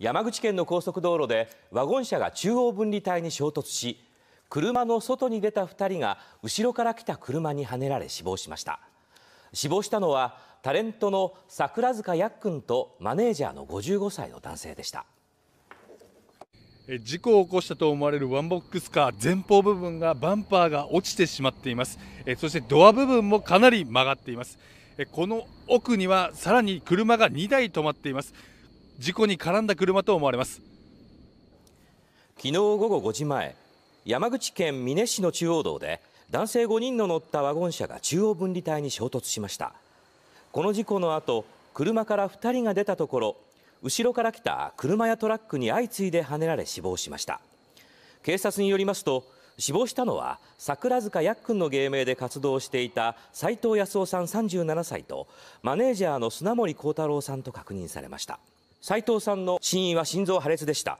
山口県の高速道路でワゴン車が中央分離帯に衝突し車の外に出た2人が後ろから来た車にはねられ死亡しました死亡したのはタレントの桜塚やっくんとマネージャーの55歳の男性でした事故を起こしたと思われるワンボックスカー前方部分がバンパーが落ちてしまっていますそしてドア部分もかなり曲がっていますこの奥にはさらに車が2台止まっています事故に絡んだ車と思われます昨日午後5時前山口県美祢市の中央道で男性5人の乗ったワゴン車が中央分離帯に衝突しましたこの事故の後車から2人が出たところ後ろから来た車やトラックに相次いではねられ死亡しました警察によりますと死亡したのは桜塚やっくんの芸名で活動していた斉藤康夫さん37歳とマネージャーの砂森幸太郎さんと確認されました斉藤さんの死因は心臓破裂でした